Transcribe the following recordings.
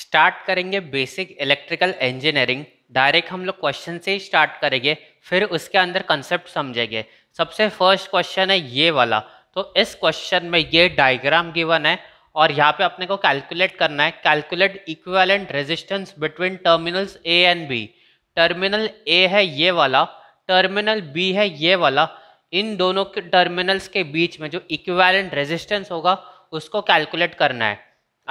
start करेंगे basic electrical engineering direct हम लोग क्वेश्चन से ही स्टार्ट करेंगे फिर उसके अंदर कंसेप्ट समझेंगे सबसे फर्स्ट क्वेश्चन है ये वाला तो इस क्वेश्चन में ये डायग्राम गिवन है और यहाँ पे अपने को कैलकुलेट करना है calculate equivalent resistance between terminals A and B terminal A है ये वाला टर्मिनल बी है ये वाला इन दोनों के टर्मिनल्स के बीच में जो इक्विवेलेंट रेजिस्टेंस होगा उसको कैलकुलेट करना है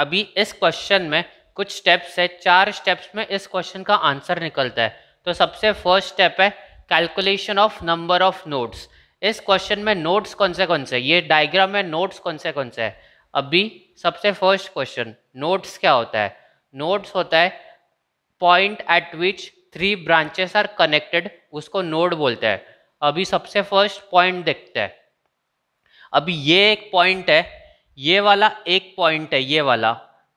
अभी इस क्वेश्चन में कुछ स्टेप्स है चार स्टेप्स में इस क्वेश्चन का आंसर निकलता है तो सबसे फर्स्ट स्टेप है calculation of number of nodes इस क्वेश्चन में नोट्स कौन से कौन से ये डायग्राम में नोट्स कौन से कौन से है अभी सबसे फर्स्ट क्वेश्चन नोट्स क्या होता है नोट्स होता है point at which three branches are connected उसको नोड बोलते हैं अभी सबसे फर्स्ट पॉइंट देखते हैं अभी ये एक पॉइंट है ये वाला एक पॉइंट है ये वाला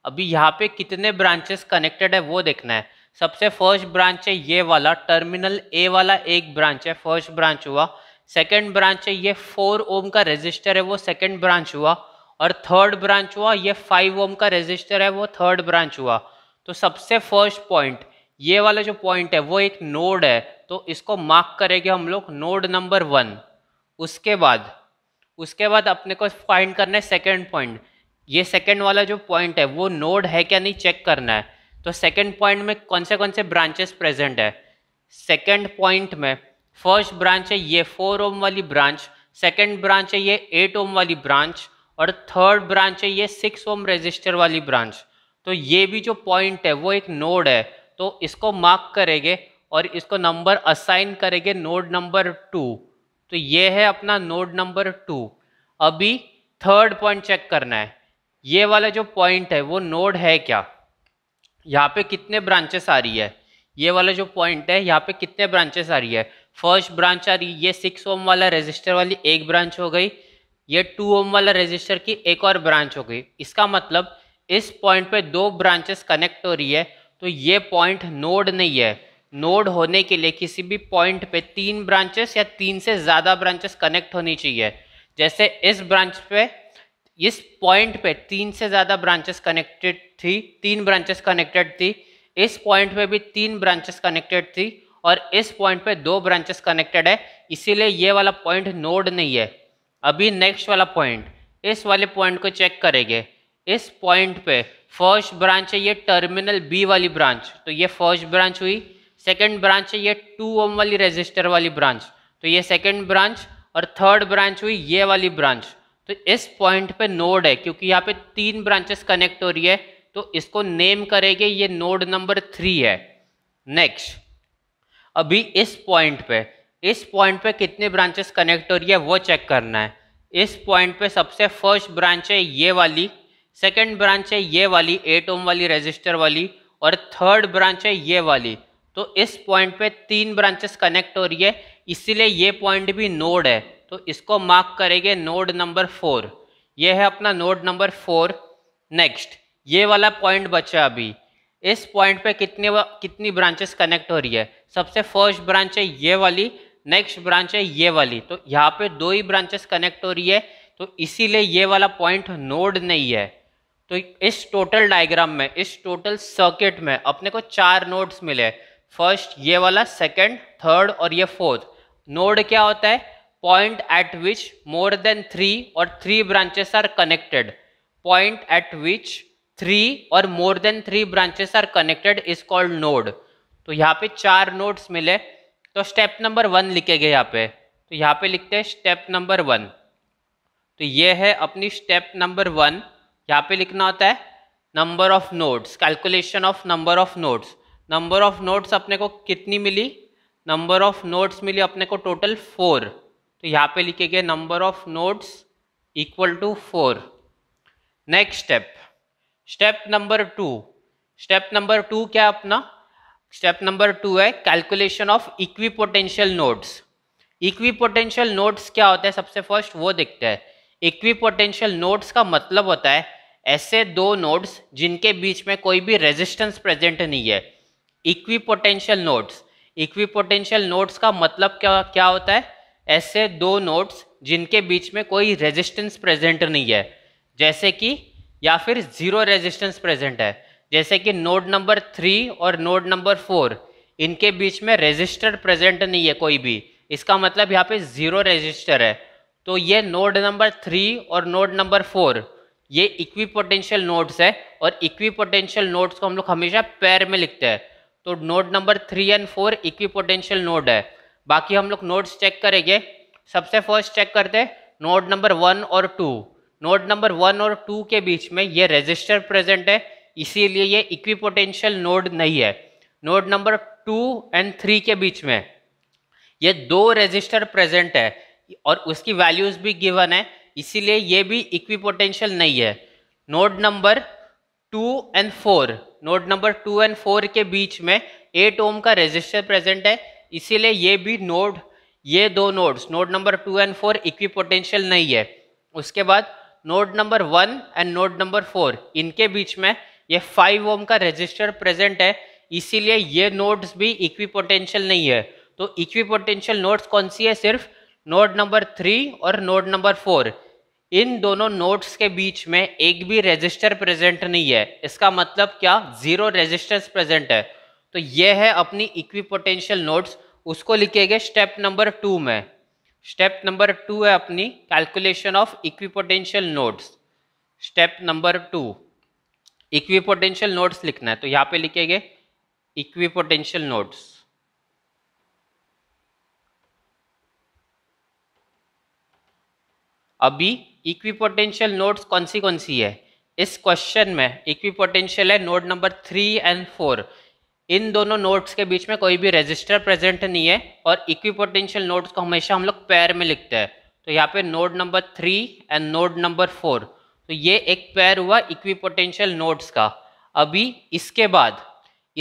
अभी यहाँ पे कितने ब्रांचेस कनेक्टेड है वो देखना है सबसे फर्स्ट ब्रांच है ये वाला टर्मिनल ए वाला एक ब्रांच है फर्स्ट ब्रांच हुआ सेकेंड ब्रांच है ये फोर ओम का रजिस्टर है वो सेकेंड ब्रांच हुआ और थर्ड ब्रांच हुआ ये फाइव ओम का रजिस्टर है वो थर्ड ब्रांच हुआ तो सबसे फर्स्ट पॉइंट ये वाला जो पॉइंट है वो एक नोड है तो इसको मार्क करेंगे हम लोग नोड नंबर वन उसके बाद उसके बाद अपने को फाइंड करना है सेकेंड पॉइंट ये सेकेंड वाला जो पॉइंट है वो नोड है क्या नहीं चेक करना है तो सेकेंड पॉइंट में कौन से कौन से ब्रांचेस प्रेजेंट है सेकेंड पॉइंट में फर्स्ट ब्रांच है ये फोर ओम वाली ब्रांच सेकेंड ब्रांच है ये एट ओम वाली ब्रांच और थर्ड ब्रांच है ये सिक्स ओम रजिस्टर वाली ब्रांच तो ये भी जो पॉइंट है वो एक नोड है तो इसको मार्क करेंगे और इसको नंबर असाइन करेंगे नोड नंबर टू तो ये है अपना नोड नंबर टू अभी थर्ड पॉइंट चेक करना है ये वाला जो पॉइंट है वो नोड है क्या यहाँ पे कितने ब्रांचेस आ रही है ये वाला जो पॉइंट है यहाँ पे कितने ब्रांचेस आ रही है फर्स्ट ब्रांच आ रही है ये सिक्स ओम वाला रजिस्टर वाली एक ब्रांच हो गई ये टू ओम वाला रजिस्टर की एक और ब्रांच हो गई इसका मतलब इस पॉइंट पे दो ब्रांचेस कनेक्ट हो रही है तो ये पॉइंट नोड नहीं है नोड होने के लिए किसी भी पॉइंट पे तीन ब्रांचेस या तीन से ज़्यादा ब्रांचेस कनेक्ट होनी चाहिए जैसे इस ब्रांच पे इस पॉइंट पे तीन से ज़्यादा ब्रांचेस कनेक्टेड थी तीन ब्रांचेस कनेक्टेड थी इस पॉइंट पे भी तीन ब्रांचेस कनेक्टेड थी और इस पॉइंट पे दो ब्रांचेस कनेक्टेड है इसीलिए ये वाला पॉइंट नोड नहीं है अभी नेक्स्ट वाला पॉइंट इस वाले पॉइंट को चेक करेंगे इस पॉइंट पे फर्स्ट ब्रांच है ये टर्मिनल बी वाली ब्रांच तो ये फर्स्ट ब्रांच हुई सेकेंड ब्रांच है ये टू ओम वाली रजिस्टर वाली ब्रांच तो ये सेकेंड ब्रांच और थर्ड ब्रांच हुई ये वाली ब्रांच तो इस पॉइंट पे नोड है क्योंकि यहाँ पे तीन ब्रांचेस कनेक्ट हो रही है तो इसको नेम करेंगे ये नोड नंबर थ्री है नेक्स्ट अभी इस पॉइंट पे इस पॉइंट पे कितने ब्रांचेस कनेक्ट हो रही है वो चेक करना है इस पॉइंट पे सबसे फर्स्ट ब्रांच है ये वाली सेकंड ब्रांच है ये वाली एट ओम वाली रजिस्टर वाली और थर्ड ब्रांच है ये वाली तो इस पॉइंट पे तीन ब्रांचेस कनेक्ट हो रही है इसीलिए ये पॉइंट भी नोड है तो इसको मार्क करेंगे नोड नंबर फोर ये है अपना नोड नंबर फोर नेक्स्ट ये वाला पॉइंट बचा अभी इस पॉइंट पे कितने कितनी ब्रांचेस कनेक्ट हो रही है सबसे फर्स्ट ब्रांच है ये वाली नेक्स्ट ब्रांच है ये वाली तो यहाँ पे दो ही ब्रांचेस कनेक्ट हो रही है तो इसीलिए ये वाला पॉइंट नोड नहीं है तो इस टोटल डायग्राम में इस टोटल सर्किट में अपने को चार नोड्स मिले फर्स्ट ये वाला सेकेंड थर्ड और ये फोर्थ नोड क्या होता है point at which more than three और three branches are connected point at which three और more than three branches are connected is called node तो यहाँ पे चार नोड्स मिले तो स्टेप नंबर वन लिखे गए यहाँ पे तो यहाँ पे लिखते हैं स्टेप नंबर वन तो ये है अपनी स्टेप नंबर वन यहाँ पे लिखना होता है number of nodes calculation of number of nodes number of nodes अपने को कितनी मिली नंबर ऑफ नोड्स मिली अपने को टोटल फोर तो यहाँ पे लिखे गए number of nodes equal to four next step step number two step number two क्या अपना स्टेप नंबर टू है calculation of equipotential nodes equipotential nodes क्या होता है सबसे फर्स्ट वो देखते हैं इक्वी पोटेंशियल नोड्स का मतलब होता है ऐसे दो नोड्स जिनके बीच में कोई भी रेजिस्टेंस प्रेजेंट नहीं है equipotential nodes equipotential nodes का मतलब क्या क्या होता है ऐसे दो नोट्स जिनके बीच में कोई रेजिस्टेंस प्रेजेंट नहीं है जैसे कि या फिर जीरो रेजिस्टेंस प्रेजेंट है जैसे कि नोड नंबर थ्री और नोड नंबर फोर इनके बीच में रजिस्टर प्रेजेंट नहीं है कोई भी इसका मतलब यहाँ पे जीरो रजिस्टर है तो ये नोड नंबर थ्री और नोड नंबर फोर ये इक्वी पोटेंशियल नोड्स है और इक्वी पोटेंशियल नोड्स को हम लोग हमेशा पैर में लिखते हैं तो node number three and four equipotential node है बाकी हम लोग नोट्स चेक करेंगे सबसे फर्स्ट चेक करते हैं नोट नंबर वन और टू नोट नंबर वन और टू के बीच में ये रजिस्टर प्रेजेंट है इसीलिए ये इक्विपोटेंशियल नोड नहीं है node number two and three के बीच में ये दो रजिस्टर प्रेजेंट है और उसकी वैल्यूज भी गिवन है इसीलिए ये भी इक्विपोटेंशियल नहीं है node number two and four node number two and four के बीच में एट ओम का रजिस्टर प्रेजेंट है इसीलिए ये भी नोड ये दो nodes node number two and four equipotential नहीं है उसके बाद node number one and node number four इनके बीच में ये फाइव ओम का रजिस्टर प्रेजेंट है इसीलिए ये नोड्स भी इक्विपोटेंशियल नहीं है तो इक्विपोटेंशियल नोड्स कौन सी है सिर्फ नोड नंबर थ्री और नोड नंबर फोर इन दोनों नोड्स के बीच में एक भी रजिस्टर प्रेजेंट नहीं है इसका मतलब क्या जीरो रजिस्टर्स प्रेजेंट है तो ये है अपनी इक्विपोटेंशियल नोट्स उसको लिखेंगे स्टेप नंबर टू में स्टेप नंबर टू है अपनी calculation of equipotential nodes step number two equipotential nodes लिखना है तो यहाँ पे लिखेंगे इक्विपोटेंशियल नोट्स अभी इक्विपोटेंशियल नोट्स कौन सी कौन सी है इस क्वेश्चन में इक्विपोटेंशियल है node number three and four इन दोनों नोट्स के बीच में कोई भी रजिस्टर प्रेजेंट नहीं है और इक्विपोटेंशियल नोट्स को हमेशा हम लोग पैर में लिखते हैं तो यहाँ पे node number three and node number four तो ये एक पैर हुआ इक्विपोटेंशियल नोट्स का अभी इसके बाद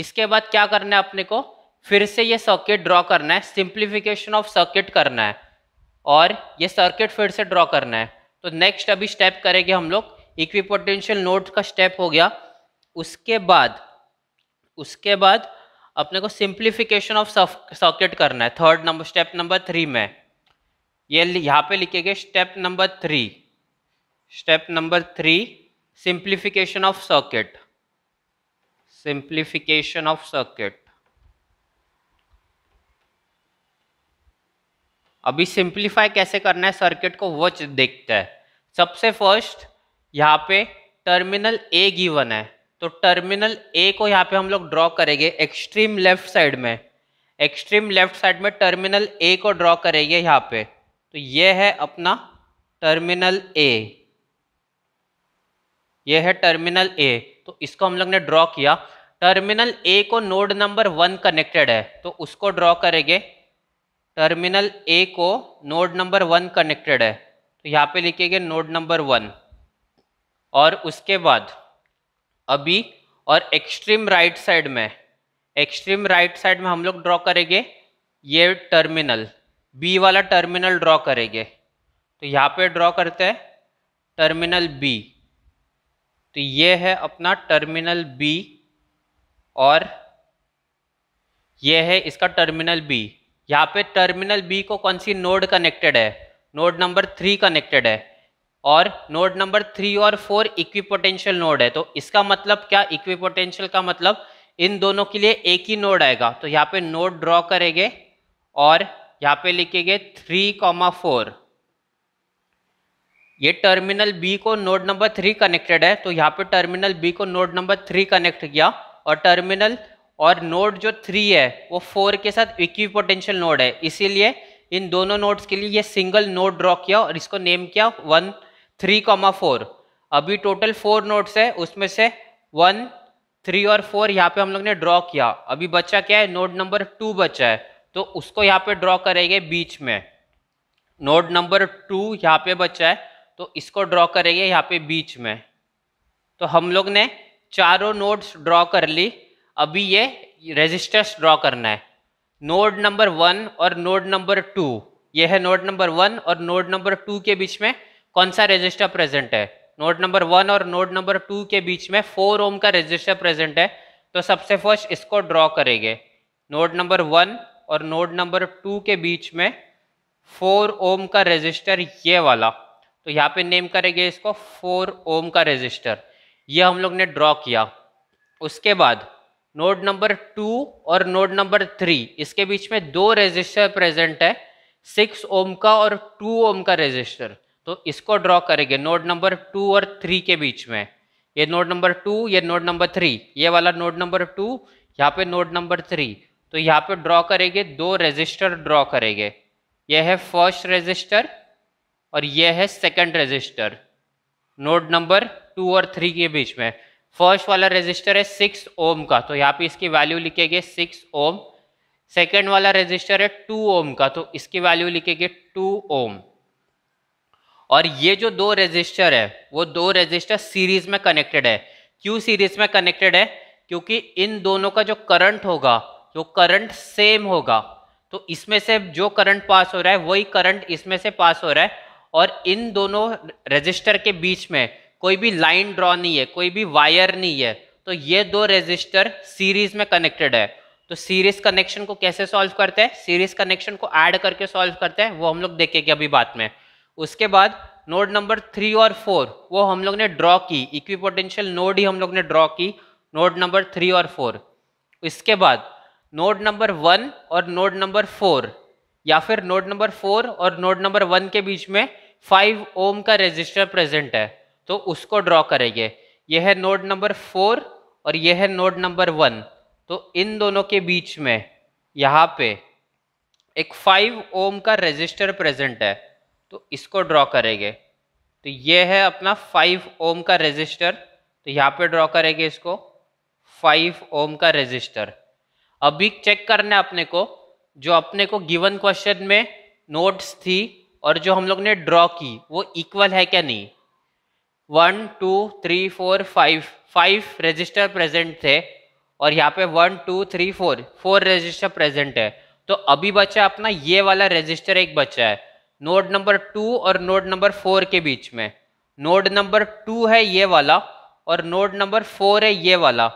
इसके बाद क्या करना है अपने को फिर से ये सर्किट ड्रॉ करना है सिंप्लीफिकेशन ऑफ सर्किट करना है और ये सर्किट फिर से ड्रॉ करना है तो नेक्स्ट अभी स्टेप करेंगे हम लोग इक्विपोटेंशियल नोट का स्टेप हो गया उसके बाद उसके बाद अपने को सिंप्लीफिकेशन ऑफ सॉकेट करना है third number step number three में ये यहाँ पे लिखे गए step number three step number three simplification of circuit simplification of circuit अभी सिंप्लीफाई कैसे करना है सर्किट को वो देखता है सबसे फर्स्ट यहाँ पे टर्मिनल ए गिवन है तो टर्मिनल ए को यहाँ पे हम लोग ड्रॉ करेंगे एक्सट्रीम लेफ्ट साइड में एक्सट्रीम लेफ्ट साइड में टर्मिनल ए को ड्रॉ करेंगे यहाँ पे तो ये है अपना टर्मिनल ए ये है टर्मिनल ए तो इसको हम लोग ने ड्रॉ किया टर्मिनल ए को नोड नंबर वन कनेक्टेड है तो उसको ड्रॉ करेंगे टर्मिनल ए को नोड नंबर वन कनेक्टेड है तो यहाँ पे लिखेंगे नोड नंबर वन और उसके बाद अभी और एक्सट्रीम राइट साइड में एक्सट्रीम राइट साइड में हम लोग ड्रॉ करेंगे ये टर्मिनल बी वाला टर्मिनल ड्रॉ करेंगे तो यहाँ पे ड्रॉ करते हैं टर्मिनल बी तो ये है अपना टर्मिनल बी और ये है इसका टर्मिनल बी यहाँ पे टर्मिनल बी को कौन सी नोड कनेक्टेड है नोड नंबर थ्री कनेक्टेड है और नोड नंबर थ्री और फोर इक्विपोटेंशियल नोड है तो इसका मतलब क्या इक्विपोटेंशियल का मतलब इन दोनों के लिए एक ही नोड आएगा तो यहाँ पे नोड ड्रॉ करेंगे और यहाँ पे लिखेंगे थ्री कॉमा फोर ये टर्मिनल बी को नोड नंबर थ्री कनेक्टेड है तो यहाँ पे टर्मिनल बी को नोड नंबर थ्री कनेक्ट किया और टर्मिनल और नोड जो थ्री है वो फोर के साथ इक्विपोटेंशियल नोड है इसीलिए इन दोनों नोड्स के लिए ये सिंगल नोड ड्रॉ किया और इसको नेम किया वन थ्री कॉमा फोर अभी टोटल फोर नोट्स है उसमें से वन थ्री और फोर यहाँ पे हम लोग ने ड्रॉ किया अभी बच्चा क्या है नोट नंबर टू बचा है तो उसको यहाँ पे ड्रॉ करेंगे बीच में नोट नंबर टू यहाँ पे बचा है तो इसको ड्रॉ करेंगे यहाँ पे बीच में तो हम लोग ने चारों नोट्स ड्रॉ कर ली अभी ये रेजिस्टर्स ड्रॉ करना है नोड नंबर वन और नोड नंबर टू ये है नोड नंबर वन और नोड नंबर टू के बीच में कौन सा रजिस्टर प्रेजेंट है नोड नंबर वन और नोड नंबर टू के बीच में फोर ओम का रजिस्टर प्रेजेंट है तो सबसे फर्स्ट इसको ड्रॉ करेंगे नोड नंबर वन और नोड नंबर टू के बीच में फोर ओम का रजिस्टर ये वाला तो यहाँ पे नेम करेंगे इसको फोर ओम का रजिस्टर ये हम लोग ने ड्रॉ किया उसके बाद नोड नंबर टू और नोड नंबर थ्री इसके बीच में दो रजिस्टर प्रेजेंट है सिक्स ओम का और टू ओम का रजिस्टर तो इसको ड्रॉ करेंगे नोड नंबर टू और थ्री के बीच में ये नोड नंबर टू ये नोड नंबर थ्री ये वाला नोड नंबर टू यहाँ पे नोड नंबर थ्री तो यहाँ पे ड्रॉ करेंगे दो रजिस्टर ड्रॉ करेंगे यह है फर्स्ट रजिस्टर और यह है second resistor node number two और थ्री के बीच में फर्स्ट वाला रजिस्टर है सिक्स ओम का तो यहाँ पे इसकी वैल्यू लिखेंगे सिक्स ओम सेकेंड वाला रजिस्टर है टू ओम का तो इसकी वैल्यू लिखेंगे टू ओम और ये जो दो रजिस्टर है वो दो रजिस्टर सीरीज में कनेक्टेड है क्यों सीरीज में कनेक्टेड है क्योंकि इन दोनों का जो करंट होगा वो करंट सेम होगा तो इसमें से जो करंट पास हो रहा है वही करंट इसमें से पास हो रहा है और इन दोनों रजिस्टर के बीच में कोई भी लाइन ड्रॉ नहीं है कोई भी वायर नहीं है तो ये दो रजिस्टर सीरीज में कनेक्टेड है तो सीरीज कनेक्शन को कैसे सॉल्व करते हैं सीरीज कनेक्शन को ऐड करके सॉल्व करते हैं वो हम लोग देखेंगे अभी बात में उसके बाद नोड नंबर थ्री और फोर वो हम लोग ने ड्रॉ की इक्विपोटेंशियल नोड ही हम लोग ने ड्रॉ की नोड नंबर थ्री और फोर इसके बाद नोड नंबर वन और नोड नंबर फोर या फिर नोड नंबर फोर और नोड नंबर वन के बीच में फाइव ओम का रजिस्टर प्रेजेंट है तो उसको ड्रॉ करेंगे यह है नोड नंबर फोर और यह है नोड नंबर वन तो इन दोनों के बीच में यहाँ पे एक फाइव ओम का रजिस्टर प्रेजेंट है तो इसको ड्रॉ करेंगे तो ये है अपना फाइव ओम का रजिस्टर तो यहाँ पे ड्रॉ करेंगे इसको फाइव ओम का रजिस्टर अभी चेक करना है अपने को जो अपने को गिवन क्वेश्चन में नोट्स थी और जो हम लोग ने ड्रॉ की वो इक्वल है क्या नहीं one two three four five five resistor present थे और यहाँ पे one two three four four resistor present है तो अभी बचा अपना ये वाला रजिस्टर एक बचा है नोड नंबर टू और नोड नंबर फोर के बीच में नोड नंबर टू है ये वाला और नोड नंबर फोर है ये वाला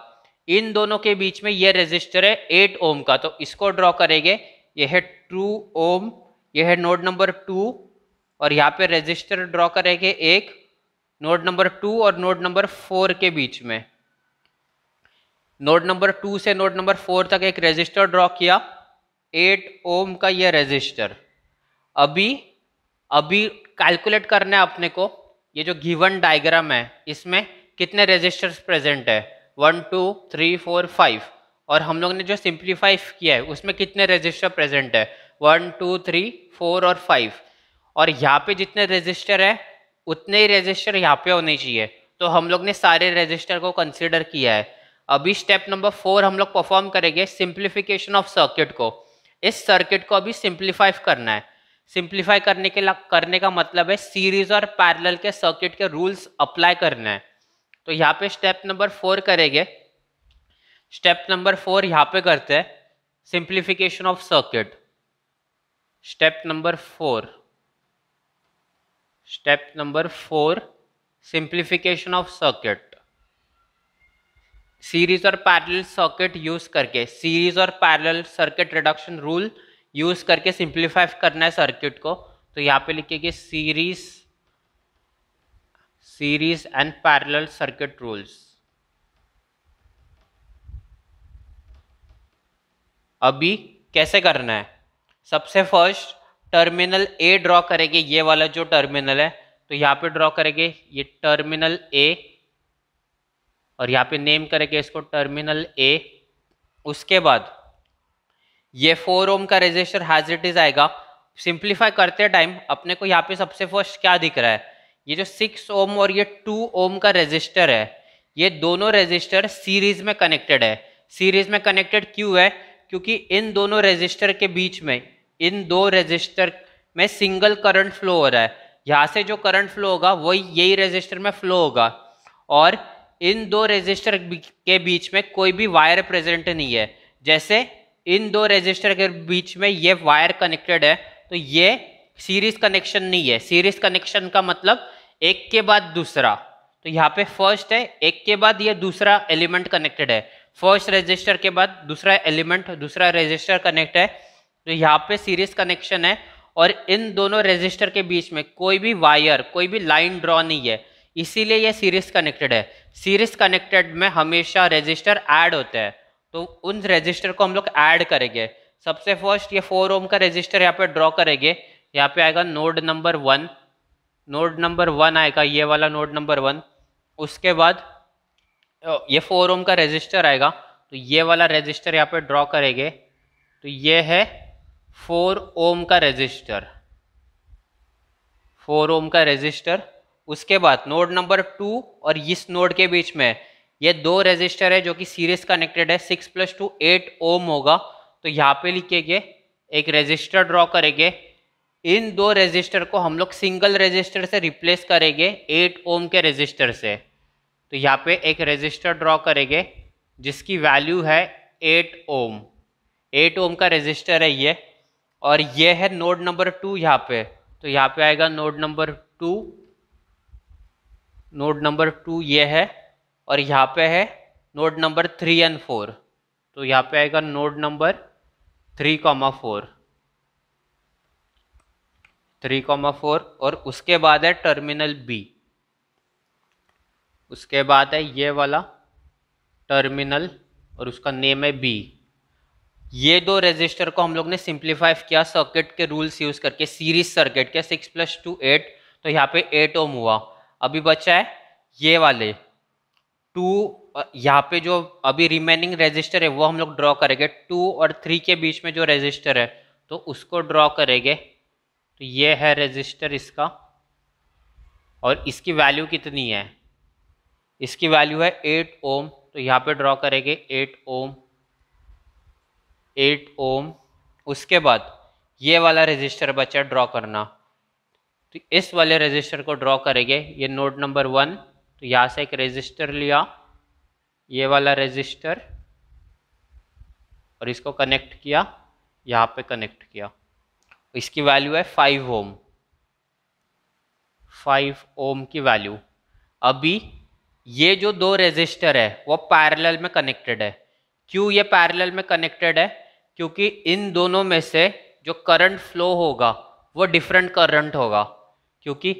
इन दोनों के बीच में ये रेजिस्टर है एट ओम का तो इसको ड्रॉ करेंगे यह है टू ओम यह है नोड नंबर टू और यहाँ पे रेजिस्टर ड्रॉ करेंगे एक नोड नंबर टू और नोड नंबर फोर के बीच में नोड नंबर टू से नोड नंबर फोर तक एक रेजिस्टर ड्रॉ किया एट ओम का यह रेजिस्टर अभी अभी कैलकुलेट करना है अपने को ये जो गिवन डायग्राम है इसमें कितने रजिस्टर्स प्रेजेंट है one two three four five और हम लोग ने जो सिंप्लीफाई किया है उसमें कितने रजिस्टर प्रेजेंट है वन टू थ्री फोर और फाइव और यहाँ पे जितने रजिस्टर है उतने ही रजिस्टर यहाँ पे होने चाहिए तो हम लोग ने सारे रजिस्टर को कंसिडर किया है अभी स्टेप नंबर फोर हम लोग परफॉर्म करेंगे सिंप्लीफिकेशन ऑफ सर्किट को इस सर्किट को अभी सिंप्लीफाई करना है सिंप्लीफाई करने के करने का मतलब है सीरीज और पैरेलल के सर्किट के रूल्स अप्लाई करना है तो यहाँ पे स्टेप नंबर फोर करेंगे स्टेप नंबर फोर यहाँ पे करते हैं simplification of circuit step number four step number four simplification of circuit series और पैरेलल सर्किट यूज करके सीरीज और parallel circuit reduction rule use करके सिंप्लीफाई करना है सर्किट को तो यहाँ पे लिखेंगे series series and parallel circuit rules अभी कैसे करना है सबसे फर्स्ट टर्मिनल ए ड्रॉ करेंगे ये वाला जो टर्मिनल है तो यहाँ पे ड्रॉ करेंगे ये टर्मिनल ए और यहाँ पे नेम करेंगे इसको टर्मिनल ए उसके बाद ये फोर ओम का रेजिस्टर हैज इट इज आएगा सिंप्लीफाई करते टाइम अपने को यहाँ पे सबसे फर्स्ट क्या दिख रहा है ये जो सिक्स ओम और ये टू ओम का रेजिस्टर है ये दोनों रेजिस्टर सीरीज में कनेक्टेड है सीरीज में कनेक्टेड क्यों है क्योंकि इन दोनों रजिस्टर के बीच में इन दो रजिस्टर में सिंगल करंट फ्लो हो रहा है यहाँ से जो करंट फ्लो होगा वही यही रजिस्टर में फ्लो होगा और इन दो रजिस्टर के बीच में कोई भी वायर प्रेजेंट नहीं है जैसे इन दो रजिस्टर के बीच में ये वायर कनेक्टेड है तो ये सीरीज कनेक्शन नहीं है सीरीज कनेक्शन का मतलब एक के बाद दूसरा तो यहाँ पे फर्स्ट है एक के बाद ये दूसरा एलिमेंट कनेक्टेड है फर्स्ट रजिस्टर के बाद दूसरा एलिमेंट दूसरा रजिस्टर कनेक्ट है तो यहाँ पे सीरीज कनेक्शन है और इन दोनों रजिस्टर के बीच में कोई भी वायर कोई भी लाइन ड्रॉ नहीं है इसीलिए ये सीरीज कनेक्टेड है सीरीज कनेक्टेड में हमेशा रजिस्टर ऐड होते हैं तो उन रजिस्टर को हम लोग ऐड करेंगे सबसे फर्स्ट ये फोर ओम का रजिस्टर यहाँ पे ड्रॉ करेंगे यहाँ पे आएगा node number one node number one आएगा ये वाला नोड नंबर वन उसके बाद ये फोर ओम का रजिस्टर आएगा तो ये वाला रजिस्टर यहाँ पे ड्रॉ करेंगे तो ये है फोर ओम का रजिस्टर फोर ओम का रजिस्टर उसके बाद नोड नंबर टू और इस नोड के बीच में ये दो रेजिस्टर है जो कि सीरीज कनेक्टेड है six plus two eight ohm होगा तो यहाँ पे लिखेंगे एक रेजिस्टर ड्रॉ करेंगे इन दो रेजिस्टर को हम लोग सिंगल रेजिस्टर से रिप्लेस करेंगे एट ओम के रेजिस्टर से तो यहाँ पे एक रेजिस्टर ड्रॉ करेंगे जिसकी वैल्यू है एट ओम एट ओम का रजिस्टर है ये और ये है नोड नंबर टू यहाँ पे तो यहाँ पे आएगा node number two node number two ये है और यहाँ पे है node number three and four तो यहाँ पे आएगा node number three comma four three comma four और उसके बाद है टर्मिनल बी उसके बाद है ये वाला टर्मिनल और उसका नेम है बी ये दो रजिस्टर को हम लोग ने सिंप्लीफाई किया सर्किट के रूल्स यूज करके सीरीज सर्किट के सिक्स प्लस टू एट तो यहाँ पे एट ओम हुआ अभी बचा है ये वाले टू यहाँ पे जो अभी रिमेनिंग रजिस्टर है वो हम लोग ड्रॉ करेंगे टू और थ्री के बीच में जो रजिस्टर है तो उसको ड्रॉ करेंगे तो ये है रजिस्टर इसका और इसकी वैल्यू कितनी है इसकी वैल्यू है एट ओम तो यहाँ पे ड्रॉ करेंगे एट ओम एट ओम उसके बाद ये वाला रजिस्टर बचा ड्रॉ करना तो इस वाले रजिस्टर को ड्रॉ करेंगे ये नोट नंबर वन तो यहाँ से एक रजिस्टर लिया ये वाला रजिस्टर और इसको कनेक्ट किया यहाँ पे कनेक्ट किया इसकी वैल्यू है फाइव ओम फाइव ओम की वैल्यू अभी ये जो दो रेजिस्टर है वो पैरेलल में कनेक्टेड है क्यों ये पैरेलल में कनेक्टेड है क्योंकि इन दोनों में से जो करंट फ्लो होगा वो डिफरेंट करंट होगा क्योंकि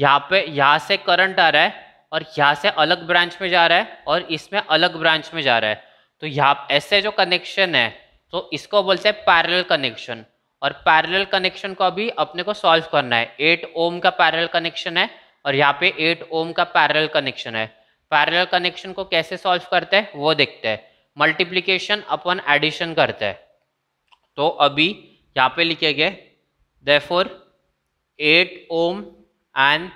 यहाँ पे यहाँ से करंट आ रहा है और यहाँ से अलग ब्रांच में जा रहा है और इसमें अलग ब्रांच में जा रहा है तो यहाँ ऐसे जो कनेक्शन है तो इसको बोलते हैं पैरेलल कनेक्शन और पैरेलल कनेक्शन को अभी अपने को सॉल्व करना है एट ओम का पैरेलल कनेक्शन है और यहाँ पे एट ओम का पैरेलल कनेक्शन है पैरेलल कनेक्शन को कैसे सॉल्व करते हैं वो देखते हैं मल्टीप्लीकेशन अपन एडिशन करते हैं तो अभी यहाँ पे लिखे गए दे four eight ohm and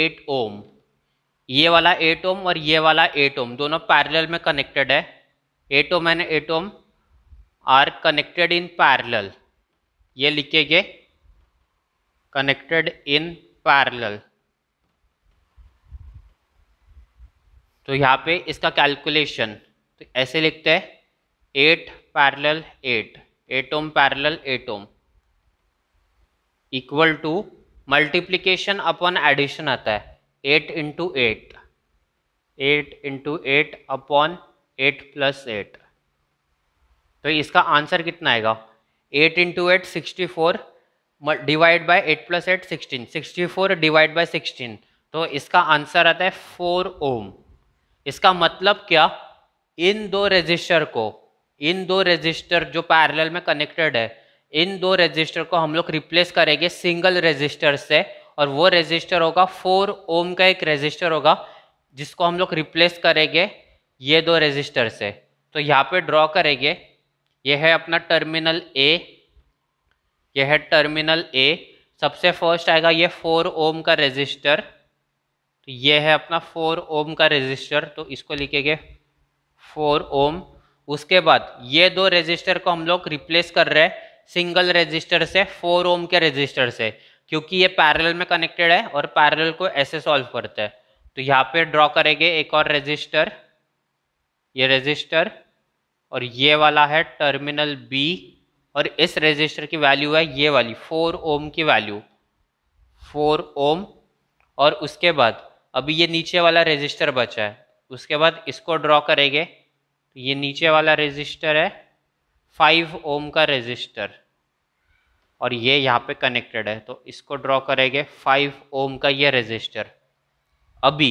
eight ohm ये वाला एटोम और ये वाला एटोम दोनों पैरेलल में कनेक्टेड है eight ohm and eight ohm are connected in parallel ये लिखेंगे कनेक्टेड इन पैरेलल तो यहाँ पे इसका कैलकुलेशन तो ऐसे लिखते हैं eight parallel eight eight ohm parallel eight ohm equal to multiplication upon addition आता है eight into eight eight into eight upon eight plus eight तो इसका आंसर कितना आएगा eight into eight sixty four divide by eight plus eight sixteen sixty four divide by sixteen तो इसका answer आता है फोर ओम इसका मतलब क्या इन दो रजिस्टर को इन दो रजिस्टर जो पैरेलल में कनेक्टेड है इन दो रजिस्टर को हम लोग रिप्लेस करेंगे सिंगल रजिस्टर से और वो रेजिस्टर होगा फोर ओम का एक रेजिस्टर होगा जिसको हम लोग रिप्लेस करेंगे ये दो रेजिस्टर से तो यहाँ पे ड्रॉ करेंगे ये है अपना टर्मिनल ए ये है टर्मिनल ए सबसे फर्स्ट आएगा ये फोर ओम का रेजिस्टर तो ये है अपना फोर ओम का रेजिस्टर तो इसको लिखेंगे फोर ओम उसके बाद ये दो रेजिस्टर को हम लोग रिप्लेस कर रहे हैं सिंगल रेजिस्टर से फोर ओम के रेजिस्टर से क्योंकि ये पैरेलल में कनेक्टेड है और पैरेलल को ऐसे सॉल्व करते हैं तो यहाँ पे ड्रॉ करेंगे एक और रजिस्टर ये रजिस्टर और ये वाला है टर्मिनल बी और इस रजिस्टर की वैल्यू है ये वाली फोर ओम की वैल्यू फोर ओम और उसके बाद अभी ये नीचे वाला रजिस्टर बचा है उसके बाद इसको ड्रॉ करेंगे तो ये नीचे वाला रजिस्टर है फाइव ओम का रजिस्टर और ये यहाँ पे कनेक्टेड है तो इसको ड्रॉ करेंगे फाइव ओम का ये रजिस्टर अभी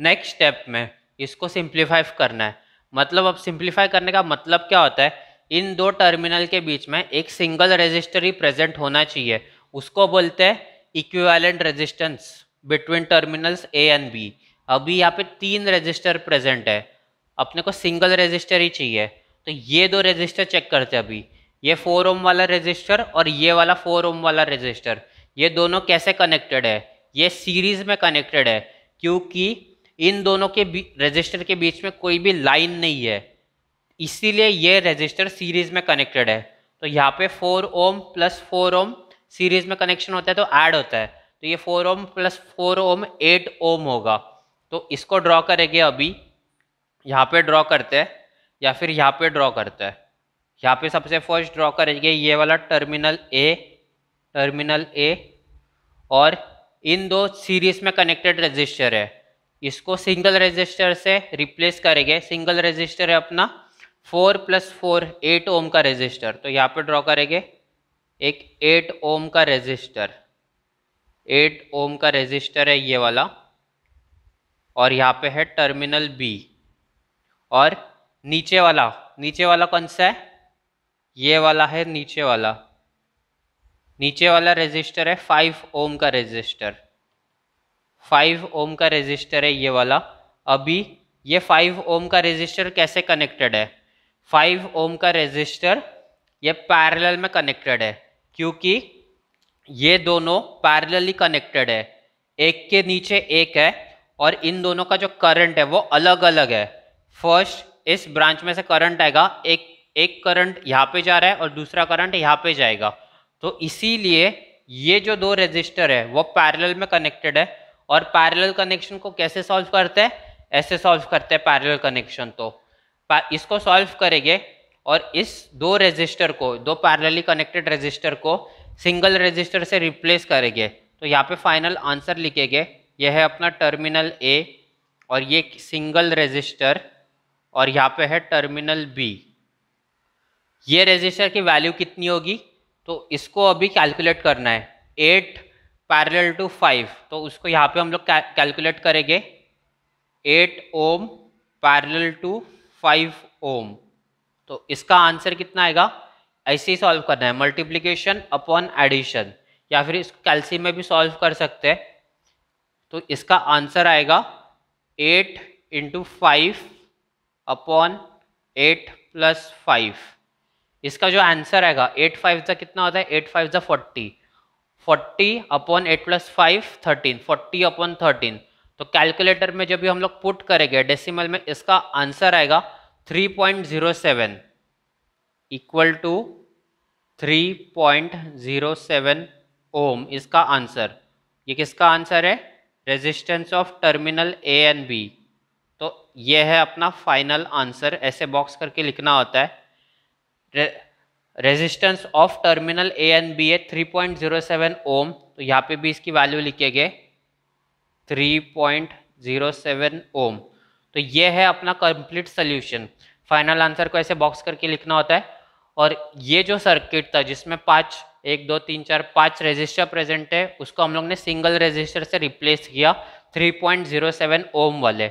नेक्स्ट स्टेप में इसको सिंप्लीफाई करना है मतलब अब सिंप्लीफाई करने का मतलब क्या होता है इन दो टर्मिनल के बीच में एक सिंगल रजिस्टर ही प्रेजेंट होना चाहिए उसको बोलते हैं equivalent resistance between terminals A and B अभी यहाँ पे तीन रजिस्टर प्रेजेंट है अपने को सिंगल रजिस्टर ही चाहिए तो ये दो रजिस्टर चेक करते हैं अभी ये फोर ओम वाला रजिस्टर और ये वाला फोर ओम वाला रजिस्टर ये दोनों कैसे कनेक्टेड है ये सीरीज में कनेक्टेड है क्योंकि इन दोनों के रजिस्टर के बीच में कोई भी लाइन नहीं है इसीलिए ये रजिस्टर सीरीज में कनेक्टेड है तो यहाँ पे four ohm plus four ohm series में कनेक्शन होता है तो ऐड होता है तो ये four ohm plus four ohm eight ohm होगा तो इसको ड्रॉ करेंगे अभी यहाँ पे ड्रॉ करते हैं या फिर यहाँ पे ड्रॉ करते हैं यहाँ पे सबसे फर्स्ट ड्रॉ करेंगे ये वाला टर्मिनल ए टर्मिनल ए और इन दो सीरीज में कनेक्टेड रजिस्टर है इसको सिंगल रजिस्टर से रिप्लेस करेंगे सिंगल रजिस्टर है अपना four plus four eight ohm का रजिस्टर तो यहाँ पे ड्रॉ करेंगे एक एट ओम का रजिस्टर एट ओम का रजिस्टर है ये वाला और यहाँ पे है टर्मिनल बी और नीचे वाला नीचे वाला कौन सा है ये वाला है नीचे वाला नीचे वाला रेजिस्टर है फाइव ओम का रेजिस्टर फाइव ओम का रेजिस्टर है ये वाला अभी ये फाइव ओम का रेजिस्टर कैसे कनेक्टेड है फाइव ओम का रेजिस्टर ये पैरेलल में कनेक्टेड है क्योंकि ये दोनों पैरेलली कनेक्टेड है एक के नीचे एक है और इन दोनों का जो करंट है वो अलग अलग है फर्स्ट इस ब्रांच में से करंट आएगा एक एक करंट यहाँ पे जा रहा है और दूसरा करंट यहाँ पे जाएगा तो इसीलिए ये जो दो रेजिस्टर है वो पैरेलल में कनेक्टेड है और पैरेलल कनेक्शन को कैसे सॉल्व करते हैं ऐसे सॉल्व करते हैं पैरेलल कनेक्शन तो इसको सॉल्व करेंगे और इस दो रेजिस्टर को दो पैरेलली कनेक्टेड रेजिस्टर को सिंगल रेजिस्टर से रिप्लेस करेंगे तो यहाँ पे फाइनल आंसर लिखेंगे यह है अपना टर्मिनल ए और ये सिंगल रेजिस्टर और यहाँ पे है टर्मिनल बी ये रजिस्टर की वैल्यू कितनी होगी तो इसको अभी कैलकुलेट करना है एट पैरेलल टू फाइव तो उसको यहाँ पे हम लोग कैलकुलेट करेंगे eight ohm parallel to five ohm तो इसका आंसर कितना आएगा ऐसे ही सॉल्व करना है मल्टीप्लिकेशन अपॉन एडिशन या फिर इसको कैल्सियम में भी सॉल्व कर सकते हैं तो इसका आंसर आएगा eight into five upon eight plus five इसका जो आंसर आएगा एट फाइव सा कितना होता है एट फाइव सा forty forty upon eight plus five thirteen forty upon thirteen तो कैलकुलेटर में जब भी हम लोग पुट करेंगे डेसिमल में इसका आंसर आएगा three point zero seven equal to three point zero seven ohm इसका आंसर ये किसका आंसर है resistance of terminal A and B तो ये है अपना फाइनल आंसर ऐसे बॉक्स करके लिखना होता है resistance of terminal A and B है सेवन ओम तो यहाँ पे भी इसकी वैल्यू लिखे गए सेवन ओम तो ये है अपना कंप्लीट सोल्यूशन फाइनल आंसर को ऐसे बॉक्स करके लिखना होता है और ये जो सर्किट था जिसमें पाँच एक दो तीन चार पाँच रजिस्टर प्रेजेंट है उसको हम लोग ने सिंगल रजिस्टर से रिप्लेस किया सेवन ओम वाले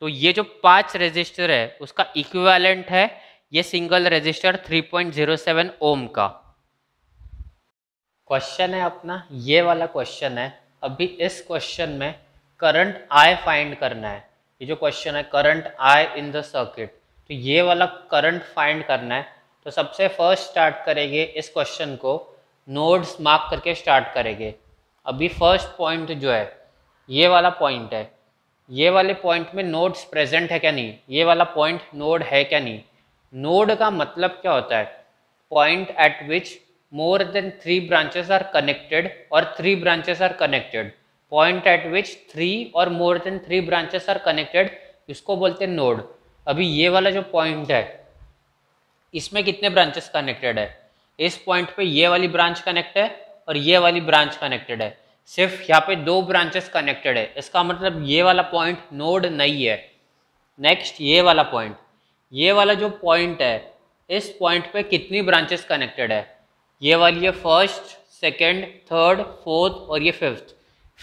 तो ये जो पाँच रजिस्टर है उसका इक्विवेलेंट है ये सिंगल रजिस्टर 3.07 ओम का क्वेश्चन है अपना ये वाला क्वेश्चन है अभी इस क्वेश्चन में करंट आई फाइंड करना है ये जो क्वेश्चन है current I in the circuit तो ये वाला करंट फाइंड करना है तो सबसे फर्स्ट स्टार्ट करेंगे इस क्वेश्चन को नोड्स मार्क करके स्टार्ट करेंगे अभी फर्स्ट पॉइंट जो है ये वाला पॉइंट है ये वाले पॉइंट में नोड्स प्रेजेंट है क्या नहीं ये वाला पॉइंट नोड है क्या नहीं नोड का मतलब क्या होता है point at which more than three branches are connected और three branches are connected point at which three और more than three branches are connected इसको बोलते हैं नोड अभी ये वाला जो पॉइंट है इसमें कितने ब्रांचेस कनेक्टेड है इस पॉइंट पे ये वाली ब्रांच कनेक्ट है और ये वाली ब्रांच कनेक्टेड है सिर्फ यहाँ पे दो ब्रांचेस कनेक्टेड है इसका मतलब ये वाला पॉइंट नोड नहीं है नेक्स्ट ये वाला पॉइंट ये वाला जो पॉइंट है इस पॉइंट पे कितनी ब्रांचेस कनेक्टेड है ये वाली है फर्स्ट सेकेंड थर्ड फोर्थ और ये fifth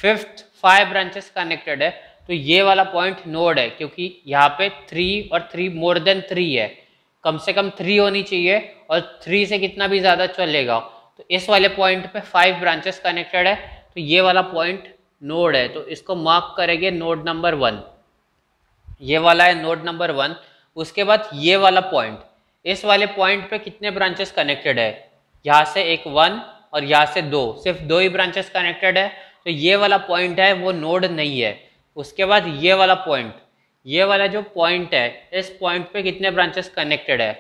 fifth five branches connected है तो ये वाला पॉइंट नोड है क्योंकि यहाँ पे थ्री और थ्री मोर देन थ्री है कम से कम थ्री होनी चाहिए और थ्री से कितना भी ज़्यादा चलेगा तो इस वाले पॉइंट पे फाइव ब्रांचेस कनेक्टेड है तो ये वाला पॉइंट नोड है तो इसको मार्क करेंगे नोड नंबर वन ये वाला है नोड नंबर वन उसके बाद ये वाला पॉइंट इस वाले पॉइंट पे कितने ब्रांचेस कनेक्टेड है यहाँ से एक वन और यहाँ से दो सिर्फ दो ही ब्रांचेस कनेक्टेड है तो ये वाला पॉइंट है वो नोड नहीं है उसके बाद ये वाला पॉइंट ये वाला जो पॉइंट है इस पॉइंट पे कितने ब्रांचेस कनेक्टेड है